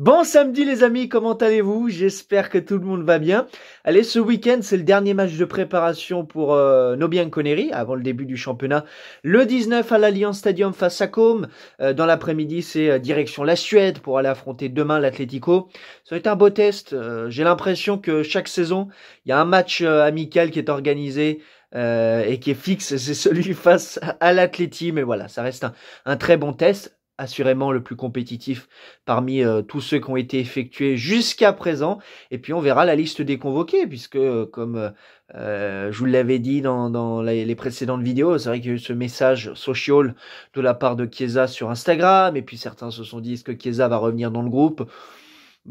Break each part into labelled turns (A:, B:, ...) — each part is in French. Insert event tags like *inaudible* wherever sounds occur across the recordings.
A: Bon samedi les amis, comment allez-vous J'espère que tout le monde va bien. Allez, ce week-end, c'est le dernier match de préparation pour euh, Nobian Connery, avant le début du championnat. Le 19 à l'Alliance Stadium face à Côme. Euh, dans l'après-midi, c'est euh, direction la Suède pour aller affronter demain l'Atletico. Ça va être un beau test. J'ai l'impression que chaque saison, il y a un match amical qui est organisé. et qui est fixe, *laughs* c'est celui face à l'Atleti. Mais voilà, ça reste un très bon test assurément le plus compétitif parmi euh, tous ceux qui ont été effectués jusqu'à présent. Et puis on verra la liste des convoqués, puisque euh, comme euh, je vous l'avais dit dans, les, précédentes vidéos, c'est vrai qu'il y a eu ce message social de la part de Chiesa sur Instagram, et puis certains se sont dit que Chiesa va revenir dans le groupe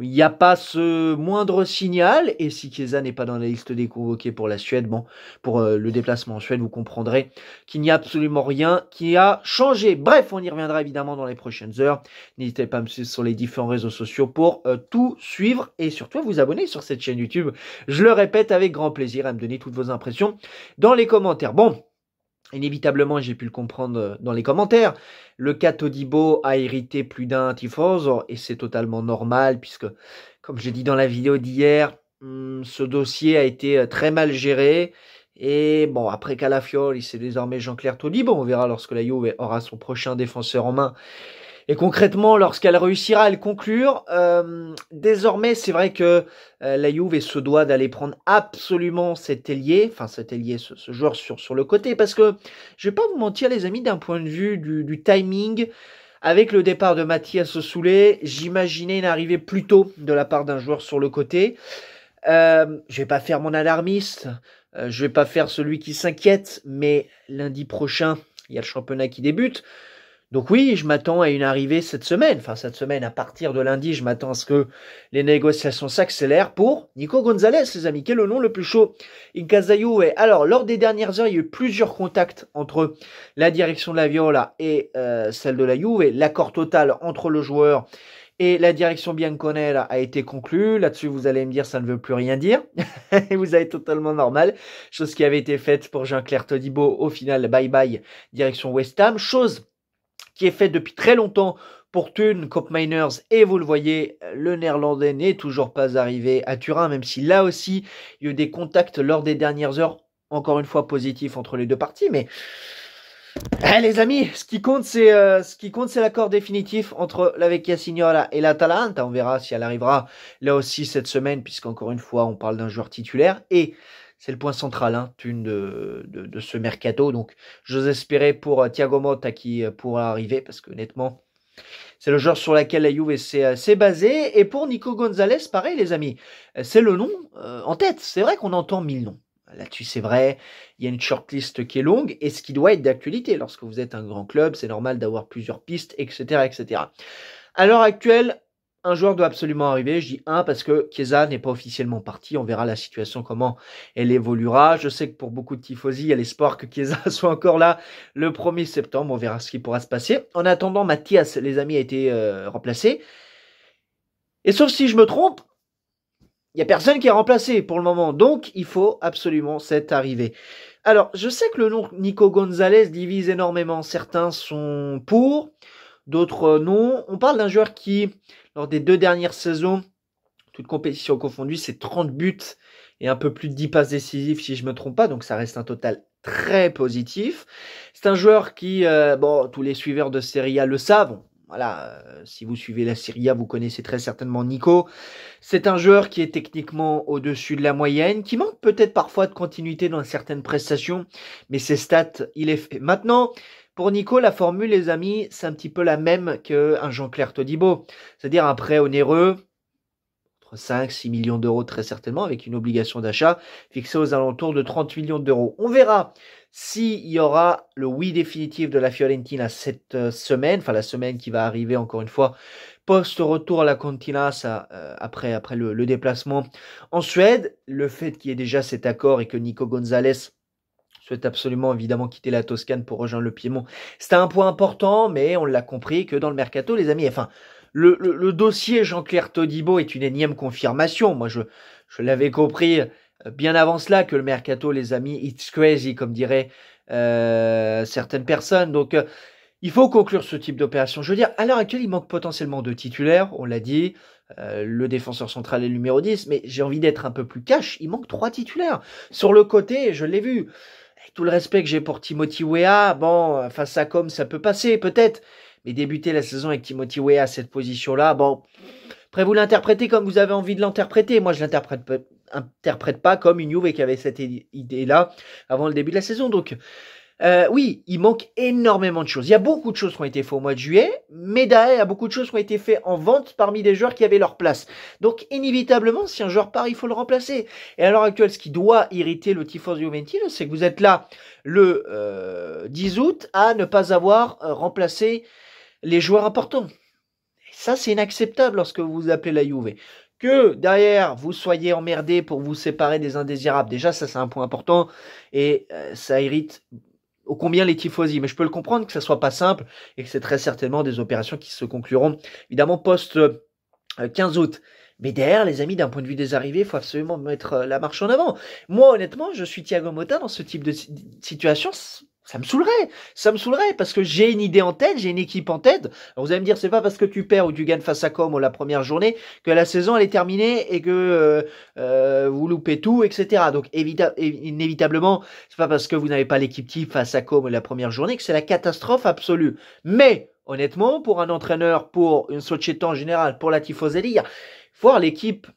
A: il n'y a pas ce moindre signal. Et si Chiesa n'est pas dans la liste des convoqués pour la Suède, bon, pour euh, le déplacement en Suède, vous comprendrez qu'il n'y a absolument rien qui a changé. Bref, on y reviendra évidemment dans les prochaines heures. N'hésitez pas à me suivre sur les différents réseaux sociaux pour euh, tout suivre et surtout à vous abonner sur cette chaîne YouTube. Je le répète avec grand plaisir à me donner toutes vos impressions dans les commentaires. Bon. Inévitablement, j'ai pu le comprendre euh, dans les commentaires. Le cas Todibo a hérité plus d'un tifoso et c'est totalement normal puisque, comme j'ai dit dans la vidéo d'hier, hmm, ce dossier a été euh, très mal géré et bon, après il s'est désormais Jean-Claire Todibo. On verra lorsque la Juve aura son prochain défenseur en main. Et concrètement, lorsqu'elle réussira à le conclure, euh, désormais, c'est vrai que euh, la Juve se doit d'aller prendre absolument cet ailier, enfin cet ailier, ce, joueur sur, sur le côté, parce que je vais pas vous mentir, les amis, d'un point de vue du, du timing, avec le départ de Mathias Soulet, j'imaginais une arrivée plus tôt de la part d'un joueur sur le côté. Euh, je vais pas faire mon alarmiste, euh, je vais pas faire celui qui s'inquiète, mais lundi prochain, il y a le championnat qui débute. Donc oui, je m'attends à une arrivée cette semaine. Enfin, cette semaine, à partir de lundi, je m'attends à ce que les négociations s'accélèrent pour Nico Gonzalez, les amis. Quel est le nom le plus chaud Incasayue. Alors, lors des dernières heures, il y a eu plusieurs contacts entre la direction de la Viola et euh, celle de la Juve. L'accord total entre le joueur et la direction Bianconera a été conclue. Là-dessus, vous allez me dire, ça ne veut plus rien dire. *laughs* vous avez totalement normal. Chose qui avait été faite pour Jean-Claire Todibo. Au final, bye bye, direction West Ham. Chose qui est faite depuis très longtemps pour Thune, Cop Miners, et vous le voyez, le néerlandais n'est toujours pas arrivé à Turin, même si là aussi, il y a eu des contacts lors des dernières heures, encore une fois positifs entre les deux parties, mais eh les amis, ce qui compte c'est euh, ce qui compte c'est l'accord définitif entre la Vecchia Signora et l'Atalanta. On verra si elle arrivera là aussi cette semaine, puisqu'encore une fois on parle d'un joueur titulaire et c'est le point central hein, une de, ce mercato. Donc j'ose espérer pour euh, Thiago Motta qui euh, pourra arriver, parce que honnêtement c'est le joueur sur lequel la Juve s'est basée. Et pour Nico Gonzalez, pareil les amis, c'est le nom en tête. C'est vrai qu'on entend mille noms. Là-dessus, c'est vrai, il y a une shortlist qui est longue et ce qui doit être d'actualité. Lorsque vous êtes un grand club, c'est normal d'avoir plusieurs pistes, etc., etc. À l'heure actuelle, un joueur doit absolument arriver. Je dis un parce que Kiesa n'est pas officiellement parti. On verra la situation, comment elle évoluera. Je sais que pour beaucoup de tifosi, il y a l'espoir que Chiesa *laughs* soit encore là le 1er septembre. On verra ce qui pourra se passer. En attendant, Mathias, les amis, a été euh, remplacé. Et sauf si je me trompe, il n'y a personne qui est remplacé pour le moment. Donc, il faut absolument cette arrivée. Alors, je sais que le nom Nico Gonzalez divise énormément. Certains sont pour, d'autres non. On parle d'un joueur qui, lors des deux dernières saisons, toute compétition confondue, c'est 30 buts et un peu plus de 10 passes décisives si je me trompe pas. Donc, ça reste un total très positif. C'est un joueur qui, euh, bon, tous les suiveurs de Serie A le savent, voilà, euh, si vous suivez la Serie vous connaissez très certainement Nico. C'est un joueur qui est techniquement au-dessus de la moyenne, qui manque peut-être parfois de continuité dans certaines prestations, mais ses stats, il est fait. Maintenant, pour Nico, la formule, les amis, c'est un petit peu la même qu'un Jean-Claire Todibo. C'est-à-dire un prêt onéreux, 5 6 millions d'euros très certainement, avec une obligation d'achat fixée aux alentours de 30 millions d'euros. On verra s'il y aura le oui définitif de la Fiorentina cette euh, semaine, enfin la semaine qui va arriver encore une fois, post-retour à la contina euh, après, après le, déplacement en Suède. Le fait qu'il y ait déjà cet accord et que Nico Gonzalez souhaite absolument évidemment quitter la Toscane pour rejoindre le Piémont, c'est un point important, mais on l'a compris que dans le mercato, les amis, enfin, le, dossier Jean-Claire Todibo est une énième confirmation. Moi, je, l'avais compris euh, bien avant cela que le mercato, les amis, it's crazy, comme diraient euh, certaines personnes. Donc, euh, il faut conclure ce type d'opération. Je veux dire, à l'heure actuelle, il manque potentiellement deux titulaires, on l'a dit. le défenseur central est le numéro 10, mais j'ai envie d'être un peu plus cash. Il manque trois titulaires. Sur le côté, je l'ai vu tout le respect que j'ai pour Timothy Weah, bon, euh, face à comme ça peut passer, peut-être. Mais débuter la saison avec Timothy Weah à cette position-là, bon. Après, vous l'interprétez comme vous avez envie de l'interpréter. Moi, je l'interprète interprète pas comme une qui avait cette idée-là avant le début de la saison. Donc, euh, oui, il manque énormément de choses. Il y a beaucoup de choses qui ont été faites au mois de juillet, mais derrière, il y a beaucoup de choses qui ont été faites en vente parmi des joueurs qui avaient leur place. Donc, inévitablement, si un joueur part, il faut le remplacer. Et à l'heure actuelle, ce qui doit irriter le Tifos Juventus, c'est que vous êtes là le 10 euh, août à ne pas avoir euh, remplacé les joueurs importants. ça, c'est inacceptable lorsque vous appelez la Juve que derrière vous soyez emmerdé pour vous séparer des indésirables. Déjà, ça c'est un point important et ça irrite au combien les typhosies. Mais je peux le comprendre que ça soit pas simple et que c'est très certainement des opérations qui se concluront évidemment post 15 euh, août. Mais derrière, les amis, d'un point de vue des arrivées, il faut absolument mettre euh, la marche en avant. Moi, honnêtement, je suis Thiago Motta dans ce type de situation. Ça me saoulerait, ça me saoulerait parce que j'ai une idée en tête, j'ai une équipe en tête. Alors vous allez me dire, c'est pas parce que tu perds ou tu gagnes face à Com la première journée que la saison elle est terminée et que euh, euh, vous loupez tout, etc. Donc évita inévitablement, c'est pas parce que vous n'avez pas l'équipe type face à Com la première journée que c'est la catastrophe absolue. Mais honnêtement, pour un entraîneur, pour une société en général, pour la tifoserie, voir l'équipe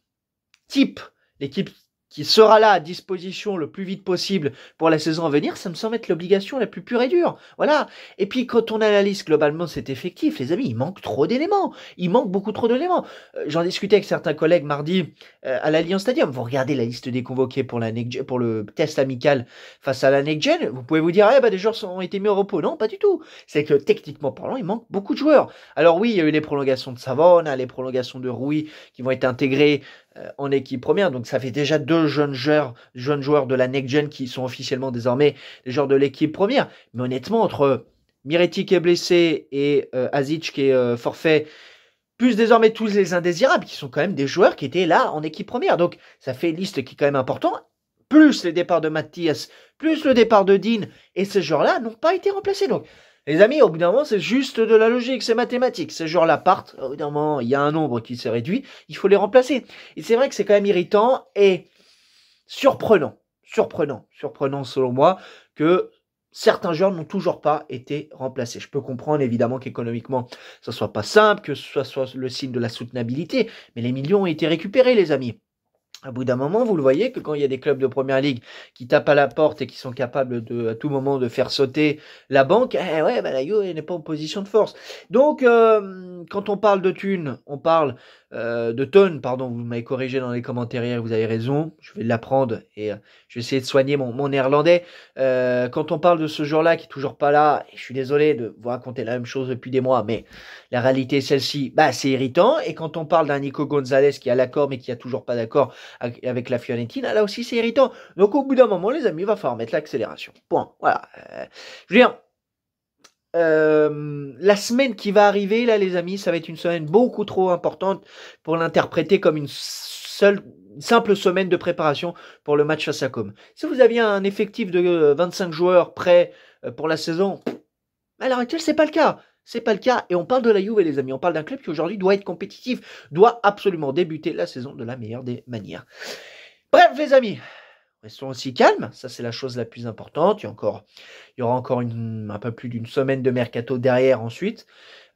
A: type, l'équipe qui sera là à disposition le plus vite possible pour la saison à venir, ça me semble être l'obligation la plus pure et dure. Voilà. Et puis quand on analyse globalement cet effectif, les amis, il manque trop d'éléments. Il manque beaucoup trop d'éléments. Euh, j'en discutais avec certains collègues mardi euh, à l'Alliance Stadium. Vous regardez la liste des convoqués pour, la pour le test amical face à la Next Gen, vous pouvez vous dire, eh ben, des joueurs ont été mis au repos. Non, pas du tout. C'est que techniquement parlant, il manque beaucoup de joueurs. Alors oui, il y a eu les prolongations de Savona, les prolongations de Rouy qui vont être intégrées euh, en équipe première. Donc ça fait déjà deux jeunes joueurs, jeunes joueurs de la next gen qui sont officiellement désormais des joueurs de l'équipe première. Mais honnêtement, entre Miretti qui est blessé et euh, qui est euh, forfait, plus désormais tous les indésirables qui sont quand même des joueurs qui étaient là en équipe première. Donc ça fait une liste qui est quand même importante. Plus les départs de Mathias, plus le départ de Dean et ces joueurs-là n'ont pas été remplacés. Donc les amis, au bout d'un moment, c'est juste de la logique, c'est mathématique. C'est genre là au bout d'un moment, il y a un nombre qui se réduit, il faut les remplacer. Et c'est vrai que c'est quand même irritant et surprenant, surprenant, surprenant selon moi, que certains genres n'ont toujours pas été remplacés. Je peux comprendre évidemment qu'économiquement, ça soit pas simple, que ce soit le signe de la soutenabilité, mais les millions ont été récupérés, les amis à bout d'un moment, vous le voyez que quand il y a des clubs de première ligue qui tapent à la porte et qui sont capables de, à tout moment de faire sauter la banque, eh ouais, bah, la n'est pas en position de force. Donc, euh, quand on parle de thunes, on parle euh, de tonnes, pardon, vous m'avez corrigé dans les commentaires hier, vous avez raison, je vais l'apprendre et euh, je vais essayer de soigner mon, mon néerlandais. quand on parle de ce jour là qui est toujours pas là, et je suis désolé de vous raconter la même chose depuis des mois, mais la réalité est celle-ci, bah, c'est irritant. Et quand on parle d'un Nico Gonzalez qui a l'accord mais qui a toujours pas d'accord, avec la Fiorentina, là aussi c'est irritant. Donc au bout d'un moment, les amis, il va falloir mettre l'accélération. Point. Voilà. Euh, je veux dire, euh, la semaine qui va arriver, là, les amis, ça va être une semaine beaucoup trop importante pour l'interpréter comme une seule simple semaine de préparation pour le match face à Com. Si vous aviez un effectif de 25 euh, joueurs prêts pour la saison, à l'heure actuelle, c'est pas le cas. C'est pas le cas. Et on parle de la Juve, les amis. On parle d'un club qui aujourd'hui doit être compétitif, doit absolument débuter la saison de la meilleure des manières. Bref, les amis, restons aussi calmes. Ça, c'est la chose la plus importante. Il y, encore, il y aura encore un peu plus d'une semaine de mercato derrière ensuite.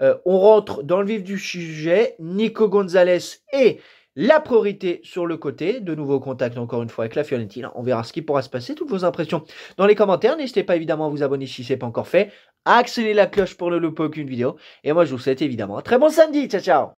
A: Euh, on rentre dans le vif du sujet. Nico Gonzalez et la priorité sur le côté, de nouveaux contacts encore une fois avec la Fiorentina. On verra ce qui pourra se passer, toutes vos impressions dans les commentaires. N'hésitez pas évidemment à vous abonner si ce n'est pas encore fait, à la cloche pour ne louper aucune vidéo. Et moi je vous souhaite évidemment un très bon samedi. Ciao ciao